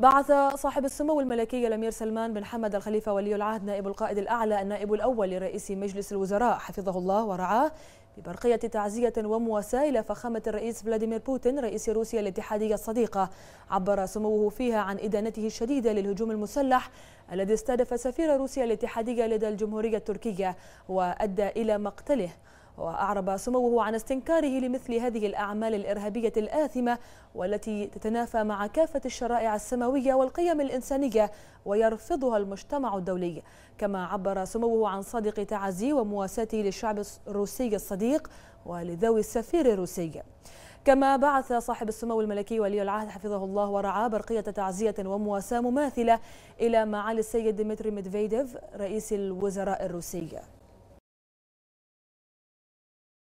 بعث صاحب السمو الملكي الامير سلمان بن حمد الخليفه ولي العهد نائب القائد الاعلى النائب الاول لرئيس مجلس الوزراء حفظه الله ورعاه ببرقية تعزية ومواساة إلى فخامة الرئيس فلاديمير بوتين رئيس روسيا الاتحادية الصديقة عبر سموه فيها عن إدانته الشديدة للهجوم المسلح الذي استهدف سفير روسيا الاتحادية لدى الجمهورية التركية وأدى إلى مقتله وأعرب سموه عن استنكاره لمثل هذه الأعمال الإرهابية الآثمة والتي تتنافى مع كافة الشرائع السماوية والقيم الإنسانية ويرفضها المجتمع الدولي كما عبر سموه عن صادق تعزي ومواساته للشعب الروسي الصديق ولذوي السفير الروسي كما بعث صاحب السمو الملكي ولي العهد حفظه الله ورعاه برقية تعزية ومواساة مماثلة إلى معالي السيد ديمتري ميدفيديف رئيس الوزراء الروسي